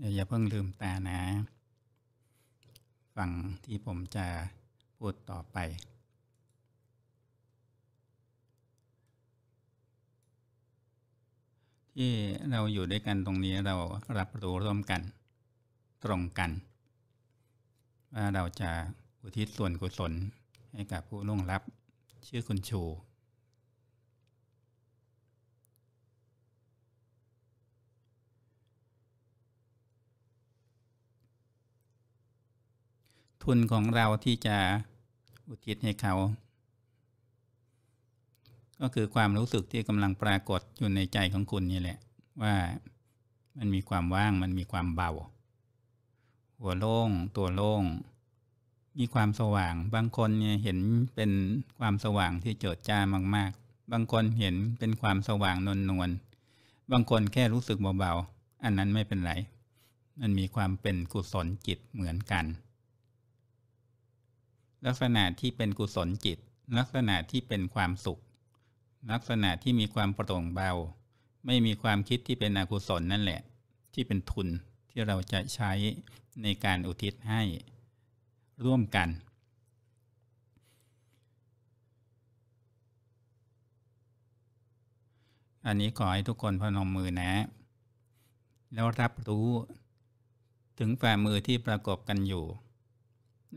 อย่าเพิ่งลืมตานะฟังที่ผมจะพูดต่อไป ที่เราอยู่ด้วยกันตรงนี้เรารับรู้ร่วมกันตรงกัน ว่าเราจะอุทิศส่วนกุศลให้กับผู้ล่วงลับชื่อคุณชูทุนของเราที่จะอุทิศให้เขา ก็คือความรู้สึกที่กำลังปรากฏอยู่ในใจของคุณนี่แหละ ว่ามันมีความว่างมันมีความเบา หัวโล่ง ตัวโล่ง มีความสว่าง บางคนเนี่ยเห็นเป็นความสว่างที่เจิดจ้ามากๆ บางคนเห็นเป็นความสว่างนวลนวลบางคนแค่รู้สึกเบา ๆ อันนั้นไม่เป็นไร มันมีความเป็นกุศลจิตเหมือนกันลักษณะที่เป็นกุศลจิต ลักษณะที่เป็นความสุข ลักษณะที่มีความโปร่งเบา ไม่มีความคิดที่เป็นอกุศลนั่นแหละ ที่เป็นทุนที่เราจะใช้ในการอุทิศให้ ร่วมกัน อันนี้ขอให้ทุกคนพนมมือนะ แล้วรับรู้ ถึงฝ่ามือที่ประกอบกันอยู่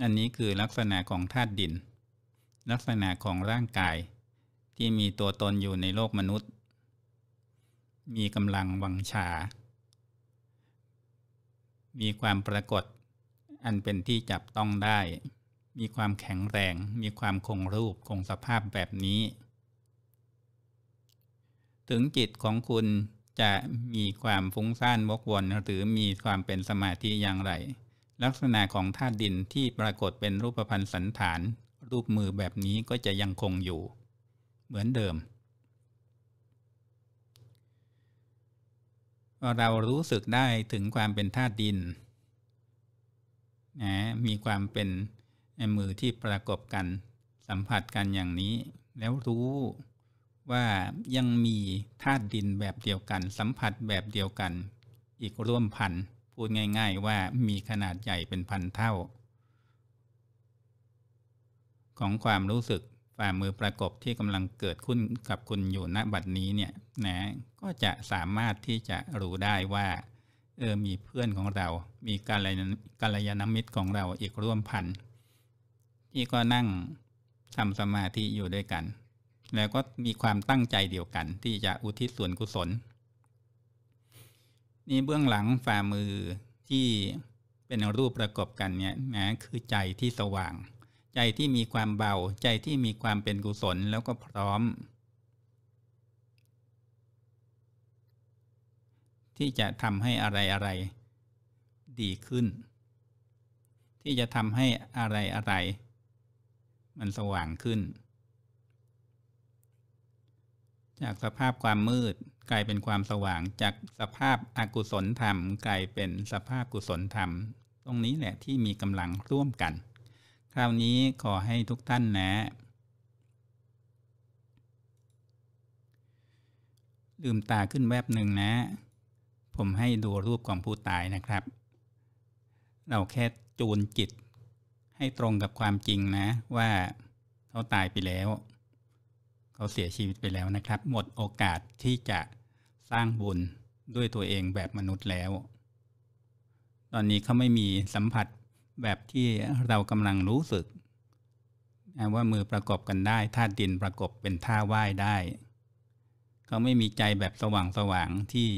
อันนี้คือลักษณะของธาตุดิน ลักษณะของร่างกาย ที่มีตัวตนอยู่ในโลกมนุษย์ มีกำลังวังชา มีความปรากฏ อันเป็นที่จับต้องได้ มีความแข็งแรง มีความคงรูปคงสภาพแบบนี้ ถึงจิตของคุณจะมีความฟุ้งซ่านวกวน หรือมีความเป็นสมาธิอย่างไรลักษณะของธาตุดินที่ปรากฏเป็นรูปพันธ์สันฐานรูปมือแบบนี้ก็จะยังคงอยู่ เหมือนเดิม เรารู้สึกได้ถึงความเป็นธาตุดินนะมีความเป็น มือที่ประกบกัน สัมผัสกันอย่างนี้ แล้วรู้ว่ายังมีธาตุดินแบบเดียวกัน สัมผัสแบบเดียวกัน อีกร่วมพันธ์พูดง่ายๆว่ามีขนาดใหญ่เป็นพันเท่า ของความรู้สึกฝ่ามือประกบที่กำลังเกิดขึ้นกับคุณอยู่ณบัดนี้เนี่ยนะก็จะสามารถที่จะรู้ได้ว่า เออมีเพื่อนของเรา มีกาลยานมิตรของเราอีกร่วมพัน ที่ก็นั่งทำสมาธิอยู่ด้วยกัน แล้วก็มีความตั้งใจเดียวกันที่จะอุทิศส่วนกุศลนี่เบื้องหลังฝ่ามือที่เป็นรูปประกอบกันเนี่ยนะคือใจที่สว่าง ใจที่มีความเบา ใจที่มีความเป็นกุศลแล้วก็พร้อม ที่จะทำให้อะไรอะไรดีขึ้น ที่จะทำให้อะไรอะไร มันสว่างขึ้น จากสภาพความมืดกลายเป็นความสว่างจากสภาพอากุศลธรรมกลายเป็นสภาพกุศลธรรมตรงนี้แหละที่มีกำลังร่วมกัน คราวนี้ขอให้ทุกท่านนะ ลืมตาขึ้นแวบหนึ่งนะ ผมให้ดูรูปของผู้ตายนะครับ เราแค่จูนจิตให้ตรงกับความจริงนะว่า เขาตายไปแล้วเขาเสียชีวิตไปแล้วนะครับ หมดโอกาสที่จะสร้างบุญด้วยตัวเองแบบมนุษย์แล้ว ตอนนี้เขาไม่มีสัมผัสแบบที่เรากำลังรู้สึก ว่ามือประกอบกันได้ท่าดินประกอบเป็นท่าไหว้ได้ เขาไม่มีใจแบบสว่างสว่างที่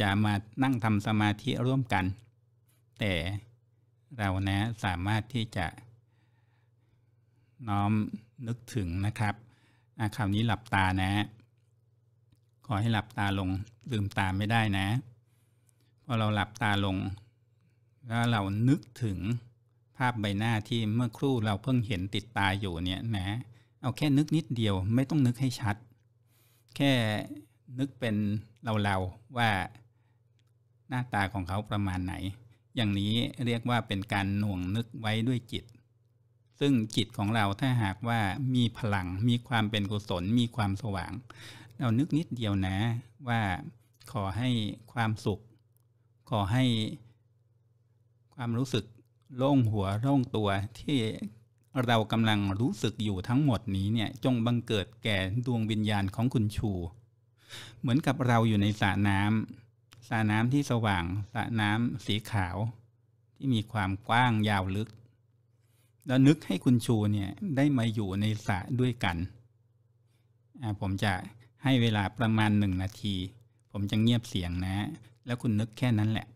จะมานั่งทำสมาธิร่วมกัน แต่เรานะสามารถที่จะน้อมนึกถึงนะครับคราวนี้หลับตานะขอให้หลับตาลงลืมตาไม่ได้นะพอเราหลับตาลง แล้วเรานึกถึงภาพใบหน้าที่เมื่อครู่เราเพิ่งเห็นติดตาอยู่เนี่ยนะเอาแค่นึกนิดเดียวไม่ต้องนึกให้ชัด แค่นึกเป็นเราๆว่าหน้าตาของเขาประมาณไหน อย่างนี้เรียกว่าเป็นการหน่วงนึกไว้ด้วยจิต ซึ่งจิตของเราถ้าหากว่ามีพลังมีความเป็นกุศลมีความสว่างเรานึกนิดเดียวนะว่าขอให้ความสุข ขอให้ความรู้สึกโล่งหัวโล่งตัว ที่เรากำลังรู้สึกอยู่ทั้งหมดนี้เนี่ย จงบังเกิดแก่ดวงวิญญาณของคุณชู เหมือนกับเราอยู่ในสระน้ำสระน้ำที่สว่างสระน้ำสีขาว ที่มีความกว้างยาวลึก แล้วนึกให้คุณชูเนี่ยได้มาอยู่ในสระด้วยกัน ผมจะให้เวลาประมาณหนึ่งนาที ผมจะเงียบเสียงนะ แล้วคุณนึกแค่นั้นแหละ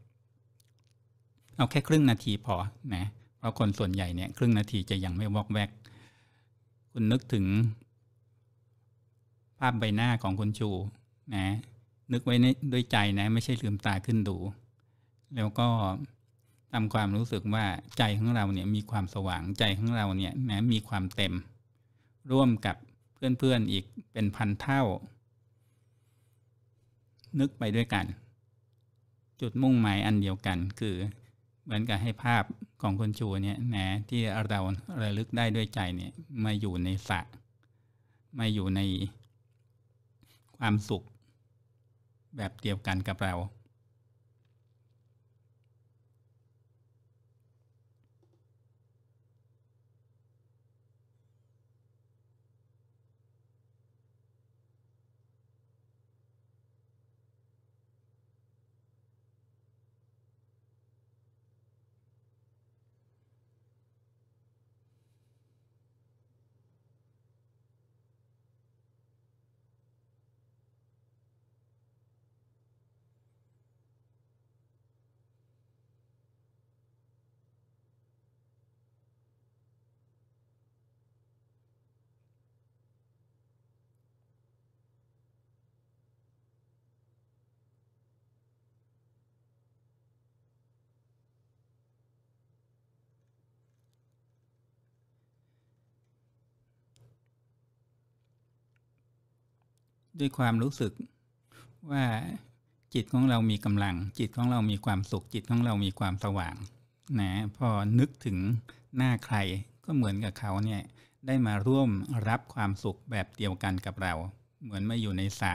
เอาแค่ครึ่งนาทีพอนะเพราะคนส่วนใหญ่เนี่ยครึ่งนาทีจะยังไม่วอกแวก คุณนึกถึง ภาพใบหน้าของคุณชูนะ นึกไว้ด้วยใจนะ ไม่ใช่ลืมตาขึ้นดู แล้วก็ทำความรู้สึกว่าใจของเราเนี่ยมีความสว่างใจของเราเนี่ยนะมีความเต็ม ร่วมกับเพื่อนๆ อีกเป็นพันเท่า นึกไปด้วยกัน จุดมุ่งหมายอันเดียวกัน คือเหมือนกับให้ภาพของคนชูเนี่ยนะที่เราระลึกได้ด้วยใจเนี่ยมาอยู่ในสะมาอยู่ในความสุขแบบเดียวกันกับเราด้วยความรู้สึกว่าจิตของเรามีกำลัง จิตของเรามีความสุข จิตของเรามีความสว่างนะพอนึกถึงหน้าใครก็เหมือนกับเขาเนี่ยได้มาร่วมรับความสุขแบบเดียวกันกับเรา เหมือนมาอยู่ในสระ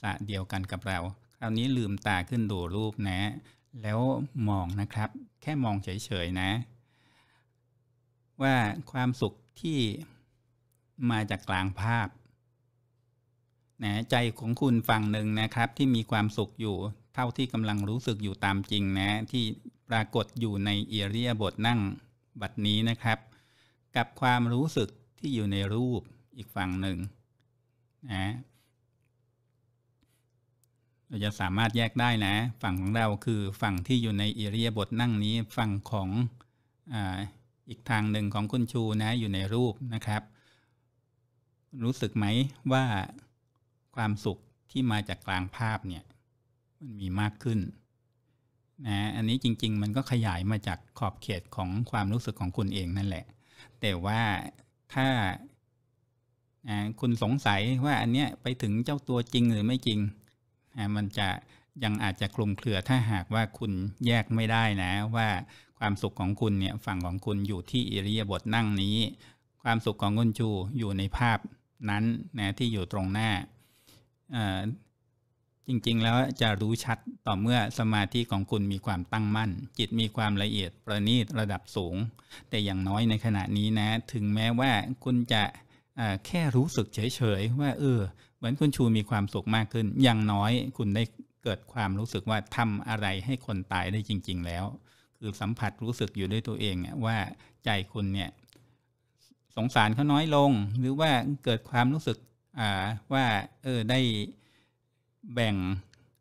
สระเดียวกันกับเราคราวนี้ลืมตาขึ้นดูรูปนะ แล้วมองนะครับ แค่มองเฉยๆนะ ว่าความสุขที่มาจากกลางภาพนะใจของคุณฝั่งหนึ่งนะครับ ที่มีความสุขอยู่เท่าที่กำลังรู้สึกอยู่ตามจริงนะ ที่ปรากฏอยู่ในเอเรียบทนั่งบัดนี้นะครับ กับความรู้สึกที่อยู่ในรูป อีกฝั่งหนึ่งนะเราจะสามารถแยกได้นะฝั่งของเราคือฝั่งที่อยู่ในเอเรียบทนั่งนี้ ฝั่งของออีกทางหนึ่งของคุณชูนะอยู่ในรูปนะครับ รู้สึกไหมว่าความสุขที่มาจากกลางภาพเนี่ย มันมีมากขึ้นนะ อันนี้จริง ๆ มันก็ขยายมาจากขอบเขตของความรู้สึกของคุณเองนั่นแหละ แต่ว่าถ้าคุณสงสัยว่าอันเนี้ยไปถึงเจ้าตัวจริงหรือไม่จริงมันจะยังอาจจะคลุมเครือถ้าหากว่าคุณแยกไม่ได้นะ ว่าความสุขของคุณเนี่ยฝั่งของคุณอยู่ที่อิริยาบถนั่งนี้ ความสุขของคุณจูอยู่ในภาพนั้นนะที่อยู่ตรงหน้าจริง ๆ แล้วจะรู้ชัดต่อเมื่อสมาธิของคุณมีความตั้งมั่น จิตมีความละเอียดประณีตระดับสูง แต่อย่างน้อยในขณะนี้นะ ถึงแม้ว่าคุณจะแค่รู้สึกเฉยๆว่าเออเหมือนคุณชูมีความสุขมากขึ้น อย่างน้อยคุณได้เกิดความรู้สึกว่าทำอะไรให้คนตายได้จริง ๆ แล้ว คือสัมผัสรู้สึกอยู่ด้วยตัวเองว่า ใจคุณเนี่ยสงสารเขาน้อยลงหรือว่าเกิดความรู้สึกว่าเออได้แบ่ง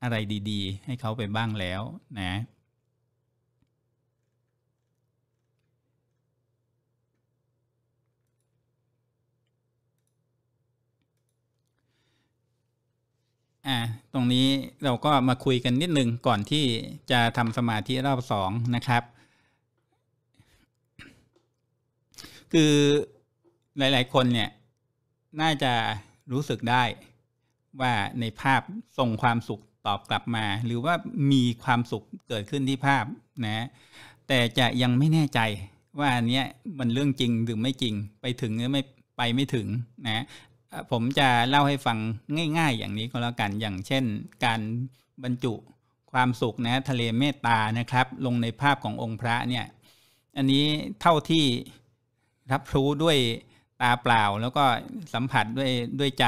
อะไรดี ๆ ให้เขาไปบ้างแล้ว นะ่าตรงนี้เราก็มาคุยกันนิดนึงก่อนที่จะทำสมาธิรอบสองนะครับ คือหลายๆคนเนี่ย น่าจะรู้สึกได้ว่าในภาพส่งความสุขตอบกลับมา หรือว่ามีความสุขเกิดขึ้นที่ภาพนะ แต่จะยังไม่แน่ใจว่าอันเนี้ยมันเรื่องจริงหรือไม่จริงไปถึงหรือไม่ไปไม่ถึงนะ ผมจะเล่าให้ฟังง่าย ๆ อย่างนี้ก็แล้วกันอย่างเช่น การบรรจุความสุขนะ ทะเลเมตตานะครับ ลงในภาพขององค์พระเนี่ย อันนี้เท่าที่รับรู้ด้วยตาเปล่าแล้วก็สัมผัสด้วยด้วยใจ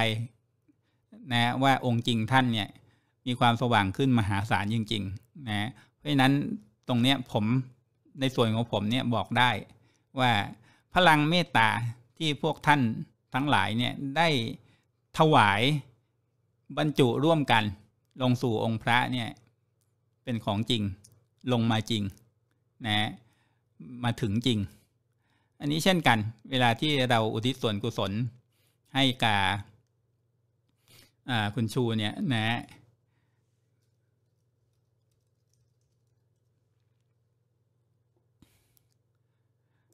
นะว่าองค์จริงท่านเนี่ยมีความสว่างขึ้นมหาศาลจริงๆนะเพราะฉะนั้นตรงเนี้ยผมในส่วนของผมเนี่ยบอกได้ว่าพลังเมตตาที่พวกท่านทั้งหลายเนี่ยได้ถวายบรรจุร่วมกัน ลงสู่องค์พระเนี่ยเป็นของจริงลงมาจริงนะมาถึงจริงอันนี้เช่นกัน เวลาที่เราอุทิศส่วนกุศล ให้กาคุณชูเนี่ยนะ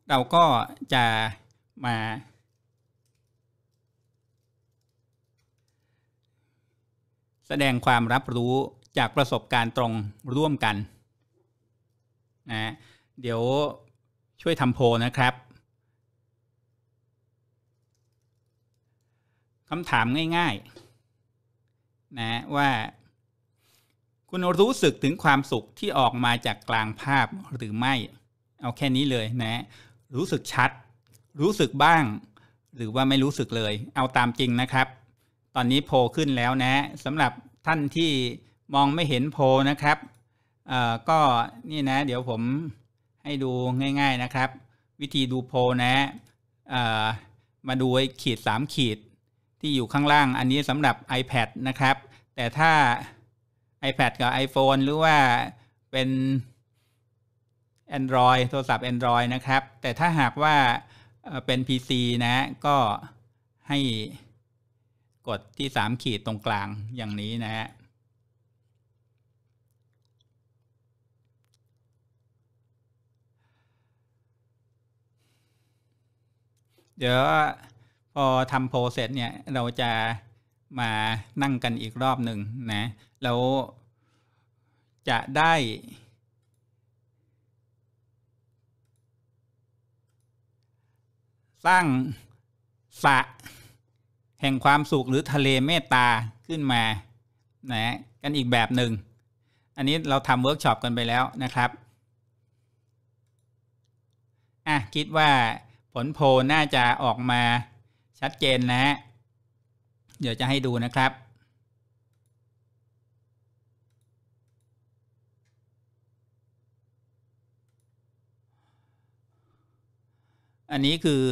เราก็จะมา แสดงความรับรู้จากประสบการณ์ตรงร่วมกันนะเดี๋ยวช่วยทำโพนะครับคำถามง่ายๆนะว่า คุณรู้สึกถึงความสุขที่ออกมาจากกลางภาพหรือไม่ เอาแค่นี้เลยนะรู้สึกชัด รู้สึกบ้าง หรือว่าไม่รู้สึกเลย เอาตามจริงนะครับ ตอนนี้โพขึ้นแล้วนะสำหรับท่านที่มองไม่เห็นโพนะครับเอ่อก็นี่นะเดี๋ยวผมให้ดูง่าย ๆนะครับ วิธีดูโพนะเอ่อมาดูไอ้ขีด3ขีดที่อยู่ข้างล่างอันนี้สำหรับ iPad นะครับ แต่ถ้า iPad กับ iPhone หรือว่าเป็น Android โทรศัพท์ Android นะครับ แต่ถ้าหากว่าเป็น PC นะก็ให้กดที่ 3 ขีดตรงกลางอย่างนี้นะฮะเดี๋ยวพอทำโพเสร็จเนี่ยเราจะมานั่งกันอีกรอบหนึ่งนะแล้วจะได้ สร้างสะ แห่งความสุขหรือทะเลเมตตาขึ้นมานะกันอีกแบบหนึ่งอันนี้เราทำเวิร์กช็อปกันไปแล้วนะครับอ่ะคิดว่า ผลโพน่าจะออกมาชัดเจนนะฮะ เดี๋ยวจะให้ดูนะครับ อันนี้คือ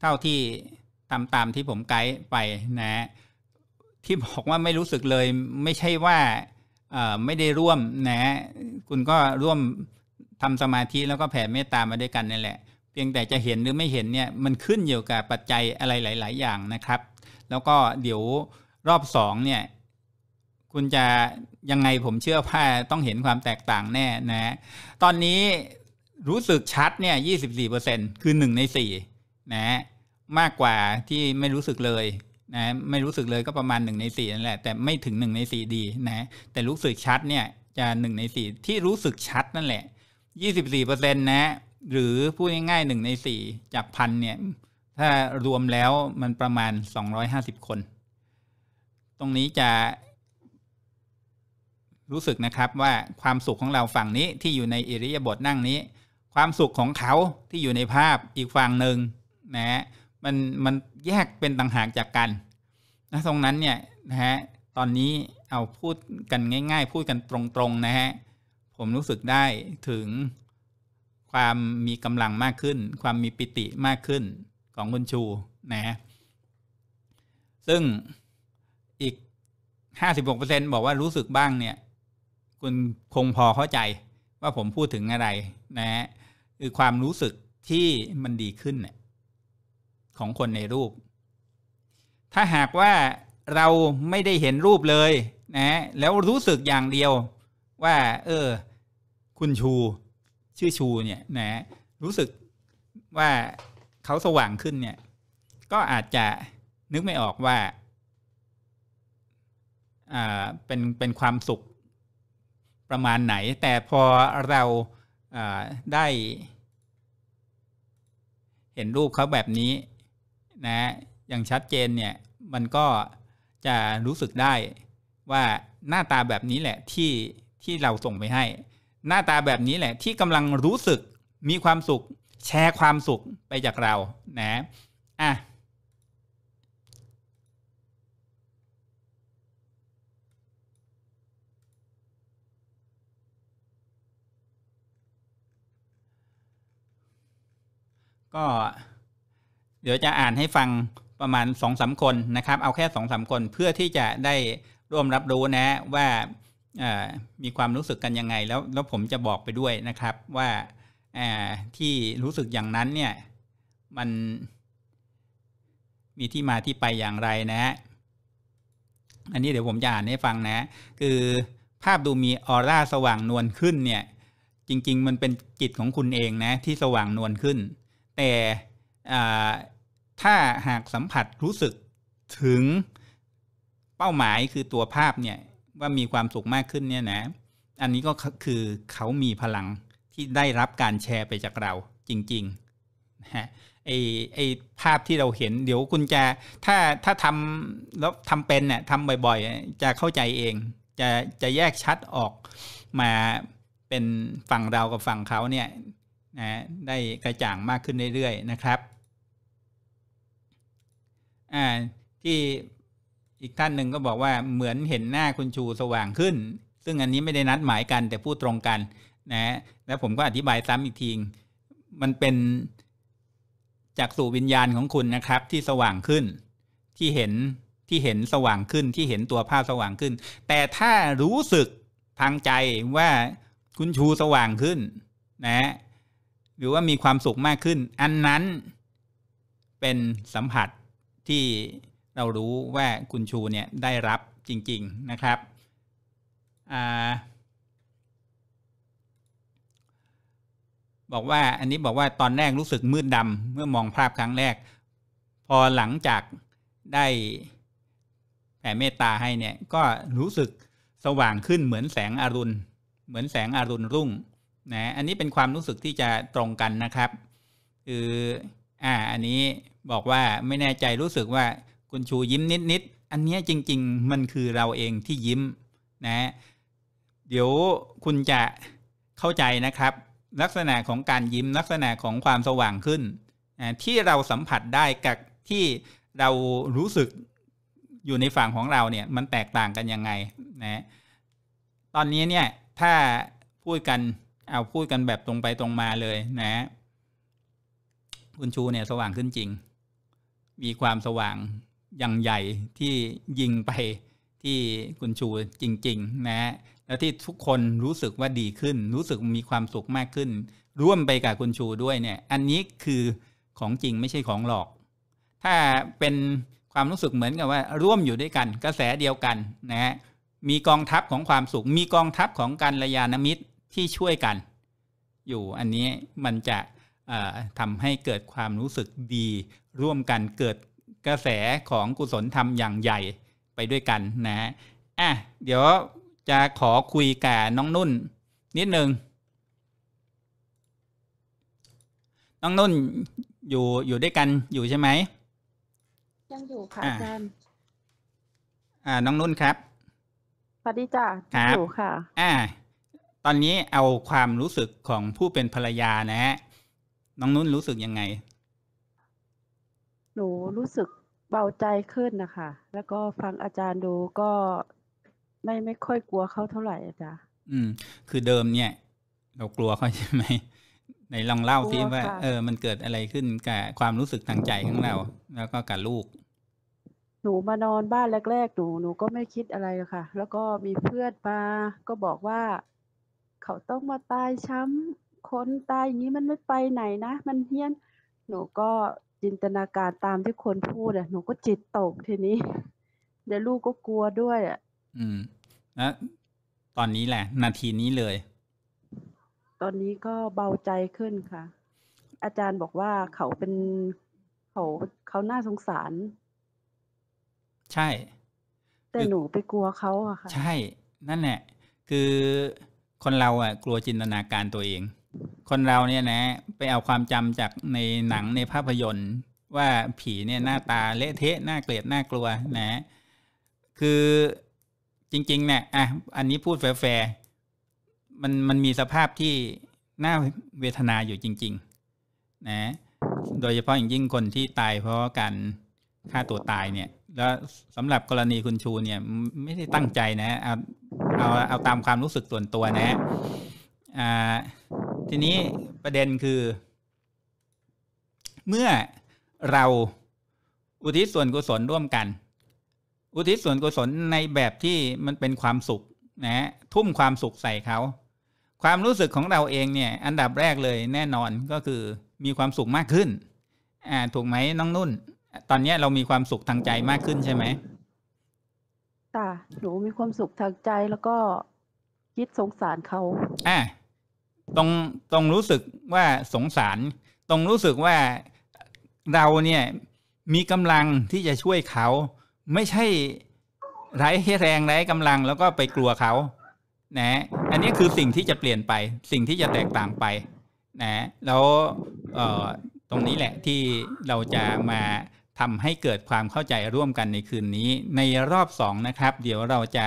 เท่าที่ตามตามที่ผมไกด์ไปนะ ที่บอกว่าไม่รู้สึกเลย ไม่ใช่ว่าไม่ได้ร่วมนะ คุณก็ร่วมทำสมาธิแล้วก็แผ่เมตตามาด้วยกันนี่แหละพียงแต่จะเห็นหรือไม่เห็นเนี่ย มันขึ้นอยู่กับปัจจัยอะไรหลาย ๆ อย่างนะครับ แล้วก็เดี๋ยวรอบสองเนี่ย คุณจะยังไงผมเชื่อว่าต้องเห็นความแตกต่างแน่นะ ตอนนี้รู้สึกชัดเนี่ย 24%คือ1ใน4นะ มากกว่าที่ไม่รู้สึกเลยนะไม่รู้สึกเลยก็ประมาณ1ใน4นั่นแหละ แต่ไม่ถึง1ใน4ดีนะ แต่รู้สึกชัดเนี่ยจะ1ใน4ที่รู้สึกชัดนั่นแหละ 24%นะหรือพูดง่ายๆหนึ่งในสี่จากพันเนี่ย ถ้ารวมแล้วมันประมาณสอองร้้ยหาสิบคน ตรงนี้จะ รู้สึกนะครับว่าความสุขของเราฝั่งนี้ที่อยู่ในอิริยาบถนั่งนี้ ความสุขของเขาที่อยู่ในภาพอีกฝั่งหนึ่งนะ มันมันแยกเป็นต่างหากจากกันนะตรงนั้นเนี่ยนะฮะตอนนี้เอาพูดกันง่ายๆ พูดกันตรงๆ นะฮะผมรู้สึกได้ถึงความมีกำลังมากขึ้น ความมีปิติมากขึ้นของคุณชูนะ ซึ่งอีก 56%บอกว่ารู้สึกบ้างเนี่ย คุณคงพอเข้าใจว่าผมพูดถึงอะไรนะฮะคือความรู้สึกที่มันดีขึ้นของคนในรูป ถ้าหากว่าเราไม่ได้เห็นรูปเลยนะ แล้วรู้สึกอย่างเดียวว่า เออ คุณชูชื่อชูเนี่ยนะรู้สึกว่าเขาสว่างขึ้นเนี่ยก็อาจจะนึกไม่ออกว่าอ่าเป็นเป็นความสุขประมาณไหน แต่พอเราได้เห็นรูปเขาแบบนี้นะอย่างชัดเจนเนี่ยมันก็จะรู้สึกได้ว่าหน้าตาแบบนี้แหละที่ที่เราส่งไปให้หน้าตาแบบนี้แหละ ที่กำลังรู้สึกมีความสุขแชร์ความสุขไปจากเรา นะอ่ะก็เดี๋ยวจะอ่านให้ฟังประมาณสองสาคนนะครับ เอาแค่สองสาคนเพื่อที่จะได้ร่วมรับรู้นะว่ามีความรู้สึกกันยังไงแล้วแล้วผมจะบอกไปด้วยนะครับ ว่าที่รู้สึกอย่างนั้นเนี่ยมัน มีที่มาที่ไปอย่างไรนะฮะอันนี้เดี๋ยวผมจะอ่านให้ฟังนะ คือภาพดูมีออร่าสว่างนวลขึ้นเนี่ยจริงๆมันเป็นจิตของคุณเองนะที่สว่างนวลขึ้น แต่ถ้าหากสัมผัสรู้สึกถึงเป้าหมายคือตัวภาพเนี่ยว่ามีความสุขมากขึ้นเนี่ยนะ อันนี้ก็คือเขามีพลังที่ได้รับการแชร์ไปจากเราจริงๆนะฮะไอ้ไอ้ภาพที่เราเห็นเดี๋ยวคุณจะถ้าถ้าทำแล้วทำเป็นเนี่ยทำบ่อยๆ จะเข้าใจเองจะจะแยกชัดออกมาเป็นฝั่งเรากับฝั่งเขาเนี่ยนะได้กระจ่างมากขึ้นเรื่อยๆ นะครับอ่าที่อีกท่านหนึ่งก็บอกว่าเหมือนเห็นหน้าคุณชูสว่างขึ้น ซึ่งอันนี้ไม่ได้นัดหมายกัน แต่พูดตรงกัน นะ แล้วผมก็อธิบายซ้ำอีกทีมันเป็นจากสู่วิญญาณของคุณนะครับที่สว่างขึ้น ที่เห็นที่เห็นสว่างขึ้น ที่เห็นตัวภาพสว่างขึ้น แต่ถ้ารู้สึก ทางใจว่าคุณชูสว่างขึ้น นะ หรือว่ามีความสุขมากขึ้น อันนั้นเป็นสัมผัสที่เรารู้ว่าคุณชูเนี่ยได้รับจริง ๆ นะครับ บอกว่าอันนี้บอกว่าตอนแรกรู้สึกมืดดำเมื่อมองภาพครั้งแรก พอหลังจากได้แผ่เมตตาให้ เนี่ย ก็รู้สึกสว่างขึ้นเหมือนแสงอรุณ เหมือนแสงอรุณรุ่ง นะ อันนี้เป็นความรู้สึกที่จะตรงกันนะครับคือ อ่า อันนี้บอกว่าไม่แน่ใจรู้สึกว่าคุณชูยิ้มนิดๆ อันนี้จริงๆ มันคือเราเองที่ยิ้มนะ เดี๋ยวคุณจะเข้าใจนะครับ ลักษณะของการยิ้ม ลักษณะของความสว่างขึ้น ที่เราสัมผัสได้กับที่เรารู้สึกอยู่ในฝั่งของเราเนี่ยมันแตกต่างกันยังไงนะตอนนี้เนี่ยถ้าพูดกันเอาพูดกันแบบตรงไปตรงมาเลยนะ คุณชูเนี่ยสว่างขึ้นจริง มีความสว่างอย่างใหญ่ที่ยิงไปที่คุนชูจริงๆนะฮะแล้วที่ทุกคนรู้สึกว่าดีขึ้น รู้สึกมีความสุขมากขึ้น ร่วมไปกับคุณชูด้วยเนี่ยอันนี้คือของจริงไม่ใช่ของหลอก ถ้าเป็นความรู้สึกเหมือนกับว่า ร่วมอยู่ด้วยกันกระแสเดียวกันนะฮะมีกองทัพของความสุข มีกองทัพของการระยานมิตรที่ช่วยกันอยู่อันนี้มันจะทำให้เกิดความรู้สึกดี ร่วมกันเกิดกระแสของกุศลธรรมอย่างใหญ่ไปด้วยกันนะอ่ะเดี๋ยวจะขอคุยกับน้องนุ่นนิดนึง น้องนุ่นอยู่อยู่ด้วยกันอยู่ใช่ไหมยังอยู่ค่ะอาจารย์อ่าน้องนุ่นครับ สวัสดีจ้าอยู่ค่ะอ่าตอนนี้เอาความรู้สึกของผู้เป็นภรรยานะฮะ น้องนุ่นรู้สึกยังไงหนูรู้สึกเบาใจขึ้นนะคะ แล้วก็ฟังอาจารย์ดูก็ไม่ไม่ค่อยกลัวเขาเท่าไหร่อาจารย์อืม คือเดิมเนี่ย เรากลัวเขาใช่ไหมในลองเล่าซิว่า เออ มันเกิดอะไรขึ้นกับความรู้สึกทางใจของเราแล้วก็กับลูก หนูมานอนบ้านแรกๆหนูหนูก็ไม่คิดอะไรค่ะ แล้วก็มีเพื่อนมาก็บอกว่า เขาต้องมาตายช้ำคนตายอย่างนี้มันไม่ไปไหนนะมันเฮี้ยนหนูก็จินตนาการตามที่คนพูดอ่ะหนูก็จิตตกทีนี้เดี๋ยวลูกก็กลัวด้วยอ่ะอืมนะตอนนี้แหละ นาทีนี้เลย ตอนนี้ก็เบาใจขึ้นค่ะ อาจารย์บอกว่าเขาเป็นเขาเขาน่าสงสาร ใช่ แต่หนูไปกลัวเขาอะค่ะ ใช่ นั่นแหละคือคนเราอะกลัวจินตนาการตัวเองคนเราเนี่ยนะ ไปเอาความจำจากในหนังในภาพยนตร์ว่าผีเนี่ยหน้าตา เละเทะน่าเกลียดน่ากลัวนะ คือจริงๆเนี่ยอ่ะอันนี้พูดแฟร์มันมันมีสภาพที่น่าเวทนาอยู่จริง ๆ นะ โดยเฉพาะอย่างยิ่งคนที่ตายเพราะการฆ่าตัวตายเนี่ย แล้วสำหรับกรณีคุณชูเนี่ย ไม่ได้ตั้งใจนะเอาเอาเอาตามความรู้สึกส่วนตัวนะอ่าทีนี้ประเด็นคือ เมื่อเราอุทิศส่วนกุศลร่วมกัน อุทิศส่วนกุศลในแบบที่มันเป็นความสุขนะฮะทุ่มความสุขใส่เขา ความรู้สึกของเราเองเนี่ย อันดับแรกเลยแน่นอนก็คือ มีความสุขมากขึ้น อ่าถูกไหมน้องนุ่น ตอนนี้เรามีความสุขทางใจมากขึ้นใช่ไหมค่ะหนูมีความสุขทางใจแล้วก็คิดสงสารเขา อ่าต้องต้องรู้สึกว่าสงสารต้องรู้สึกว่าเราเนี่ย มีกำลังที่จะช่วยเขา ไม่ใช่ไร้แรงไร้กำลังแล้วก็ไปกลัวเขา นะ อันนี้คือสิ่งที่จะเปลี่ยนไป สิ่งที่จะแตกต่างไป นะ แล้วตรงนี้แหละที่เราจะมาทำให้เกิดความเข้าใจร่วมกันในคืนนี้ในรอบ 2 นะครับ เดี๋ยวเราจะ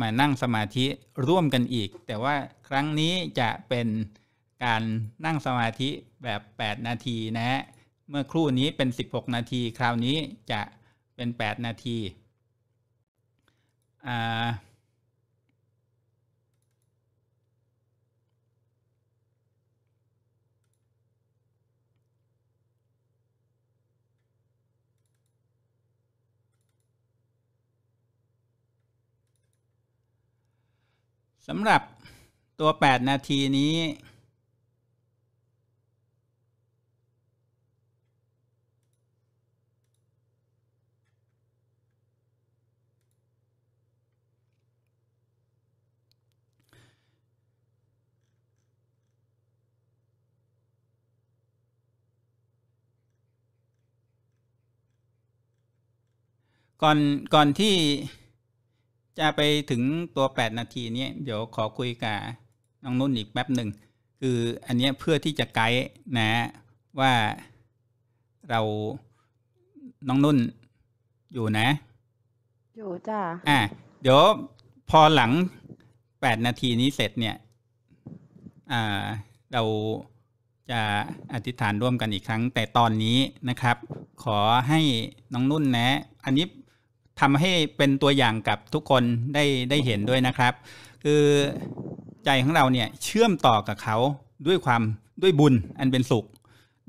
มานั่งสมาธิร่วมกันอีก แต่ว่าครั้งนี้จะเป็นการนั่งสมาธิแบบ 8 นาทีนะะเมื่อครู่นี้เป็น 16 นาที คราวนี้จะเป็น 8 นาทีอ่าสำหรับตัว 8 นาทีนี้ ก่อนก่อนที่จะไปถึงตัว 8 นาทีนี้ เดี๋ยวขอคุยกับน้องนุ่นอีกแป๊บหนึ่ง คืออันนี้เพื่อที่จะไกด์นะ ว่าเราน้องนุ่นอยู่นะ อยู่จ้าอ่ะเดี๋ยวพอหลัง 8 นาทีนี้เสร็จเนี่ย อ่า เราจะอธิษฐานร่วมกันอีกครั้งแต่ตอนนี้นะครับ ขอให้น้องนุ่นนะ อันนี้ทำให้เป็นตัวอย่างกับทุกคนได้ ได้เห็นด้วยนะครับ คือใจของเราเนี่ยเชื่อมต่อกับเขาด้วยความด้วยบุญอันเป็นสุข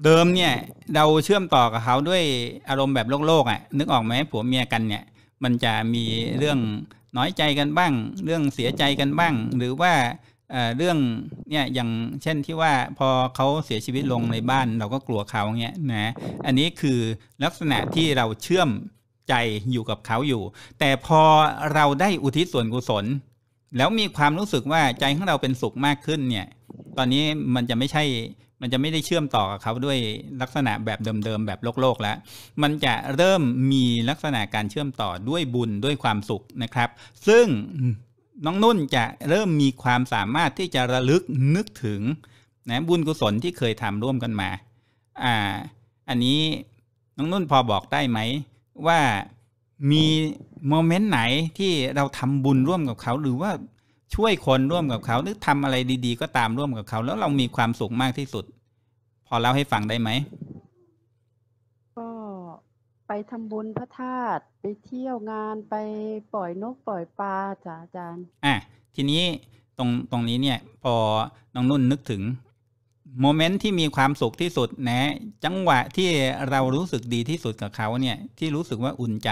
เดิมเนี่ย เราเชื่อมต่อกับเขาด้วยอารมณ์แบบโลกโลกอะ่ะนึกออกไหมผัวเมียกันเนี่ยมันจะมีเรื่องน้อยใจกันบ้าง เรื่องเสียใจกันบ้าง หรือว่าเรื่องเนี่ยอย่างเช่นที่ว่าพอเขาเสียชีวิตลงในบ้านเราก็กลัวเขาเงี้ยนะอันนี้คือลักษณะที่เราเชื่อมใจอยู่กับเขาอยู่ แต่พอเราได้อุทิศส่วนกุศล แล้วมีความรู้สึกว่าใจของเราเป็นสุขมากขึ้นเนี่ยตอนนี้มันจะไม่ใช่มันจะไม่ได้เชื่อมต่อกับเขาด้วยลักษณะแบบเดิมๆ แบบโลกโลกแล้วมันจะเริ่มมีลักษณะการเชื่อมต่อด้วยบุญด้วยความสุขนะครับ ซึ่งน้องนุ่นจะเริ่มมีความสามารถที่จะระลึกนึกถึงนะบุญกุศลที่เคยทำร่วมกันมาอ่า อันนี้น้องนุ่นพอบอกได้ไหมว่ามีโมเมนต์ไหนที่เราทำบุญร่วมกับเขา หรือว่าช่วยคนร่วมกับเขาหรือทำอะไรดีๆก็ตามร่วมกับเขา แล้วเรามีความสุขมากที่สุด พอเล่าให้ฟังได้ไหมก็ไปทำบุญพระธาตุไปเที่ยวงานไปปล่อยนกปล่อยปลาจ้าอาจารย์ อ่ะ ทีนี้ตรงตรงนี้เนี่ยพอน้องนุ่นนึกถึงโมเมนต์ที่มีความสุขที่สุดนะ จังหวะที่เรารู้สึกดีที่สุดกับเขาเนี่ย ที่รู้สึกว่าอุ่นใจ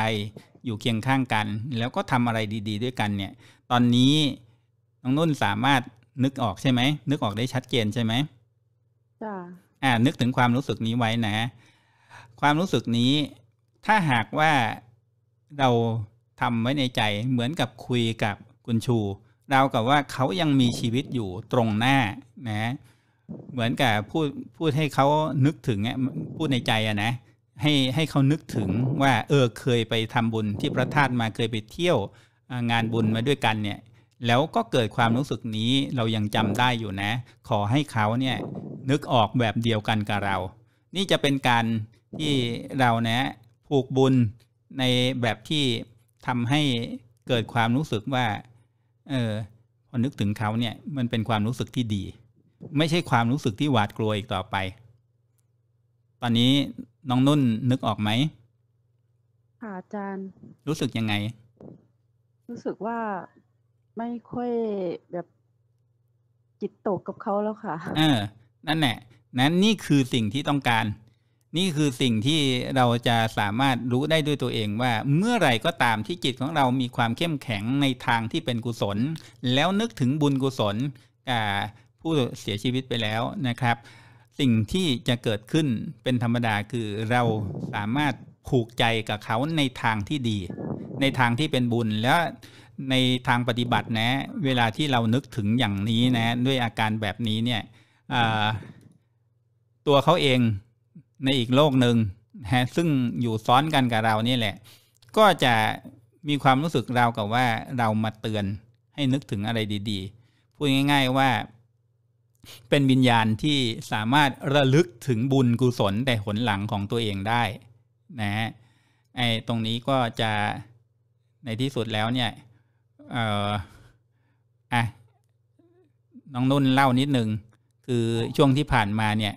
อยู่เคียงข้างกันแล้วก็ทำอะไรดี ๆ ด้วยกัน เนี่ย ตอนนี้น้องนุ่นสามารถนึกออกใช่ไหม นึกออกได้ชัดเจนใช่ไหมจ้าอ่า นึกถึงความรู้สึกนี้ไว้นะ ความรู้สึกนี้ ถ้าหากว่าเราทำไว้ในใจเหมือนกับคุยกับคุณชูเรากับว่าเขายังมีชีวิตอยู่ตรงหน้านะเหมือนกับพูดพูดให้เขานึกถึงพูดในใจอะนะให้ให้เขานึกถึงว่า เออเคยไปทำบุญที่พระธาตุมาเคยไปเที่ยวงานบุญมาด้วยกันเนี่ยแล้วก็เกิดความรู้สึกนี้เรายังจำได้อยู่นะ ขอให้เขาเนี่ยนึกออกแบบเดียวกันกับเรา นี่จะเป็นการที่เรานะผูกบุญในแบบที่ทำให้เกิดความรู้สึกว่าเออพอนึกถึงเขาเนี่ยมันเป็นความรู้สึกที่ดีไม่ใช่ความรู้สึกที่หวาดกลัวอีกต่อไป ตอนนี้น้องนุ่นนึกออกไหมค่ะอาจารย์ รู้สึกยังไง รู้สึกว่าไม่ค่อยแบบจิตตกกับเขาแล้วค่ะ เออ นั่นแหละ นั้นนี่คือสิ่งที่ต้องการ นี่คือสิ่งที่เราจะสามารถรู้ได้ด้วยตัวเองว่าเมื่อไหร่ก็ตามที่จิตของเรามีความเข้มแข็งในทางที่เป็นกุศล แล้วนึกถึงบุญกุศล อ่าผู้เสียชีวิตไปแล้วนะครับ สิ่งที่จะเกิดขึ้นเป็นธรรมดาคือเราสามารถผูกใจกับเขาในทางที่ดี ในทางที่เป็นบุญแล้วในทางปฏิบัตินะ เวลาที่เรานึกถึงอย่างนี้นะ ด้วยอาการแบบนี้เนี่ยตัวเขาเองในอีกโลกหนึ่งฮะซึ่งอยู่ซ้อนกันกับเรานี่แหละ ก็จะมีความรู้สึกเรากับว่าเรามาเตือนให้นึกถึงอะไรดีๆพูดง่าย ๆ ว่าเป็นวิญญาณที่สามารถระลึกถึงบุญกุศลแต่ผลหลังของตัวเองได้ นะฮะไอ้ตรงนี้ก็จะในที่สุดแล้ว เนี่ยเอ่ออ่ะน้องนุ่นเล่านิดนึงคือช่วงที่ผ่านมาเนี่ย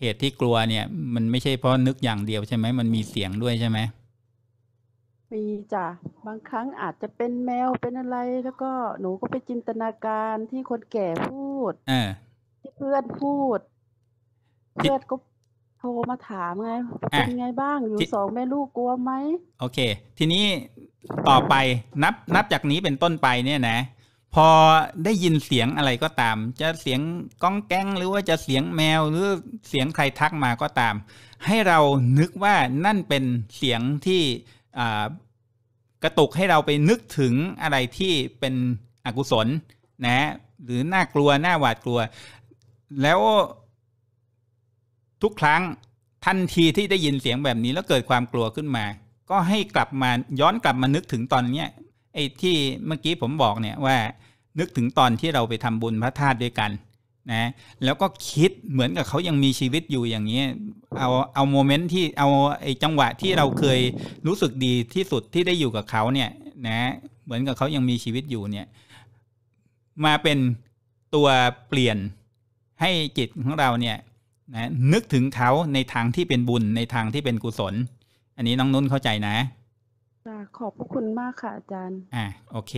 เหตุที่กลัวเนี่ย มันไม่ใช่เพราะนึกอย่างเดียวใช่ไหมมันมีเสียงด้วยใช่ไหม มีจ้ะ บางครั้งอาจจะเป็นแมวเป็นอะไร แล้วก็หนูก็ไปจินตนาการที่คนแก่พูด เออที่เพื่อนพูด เพื่อนก็โทรมาถามไง เป็นไงบ้าง อยู่สองแม่ลูกกลัวไหม โอเค ทีนี้ต่อไปนับนับจากนี้เป็นต้นไปเนี่ยนะ พอได้ยินเสียงอะไรก็ตาม จะเสียงก้องแก้งหรือว่าจะเสียงแมวหรือเสียงใครทักมาก็ตาม ให้เรานึกว่านั่นเป็นเสียงที่กระตุกให้เราไปนึกถึงอะไรที่เป็นอกุศลนะ หรือน่ากลัว น่าหวาดกลัวแล้วทุกครั้งทันทีที่ได้ยินเสียงแบบนี้แล้วเกิดความกลัวขึ้นมา ก็ให้กลับมาย้อนกลับมานึกถึงตอนเนี้ยไอ้ที่เมื่อกี้ผมบอกเนี่ยว่า นึกถึงตอนที่เราไปทำบุญพระธาตุด้วยกันนะ แล้วก็คิดเหมือนกับเขายังมีชีวิตอยู่อย่างนี้เอาเอาโมเมนต์ที่เอาไอ้จังหวะที่เราเคยรู้สึกดีที่สุดที่ได้อยู่กับเขาเนี่ย นะ เหมือนกับเขายังมีชีวิตอยู่เนี่ย มาเป็นตัวเปลี่ยนให้จิตของเราเนี่ย นะ นึกถึงเขาในทางที่เป็นบุญ ในทางที่เป็นกุศล อันนี้น้องนุ่นเข้าใจนะขอบพระคุณมากค่ะอาจารย์ อ่าโอเค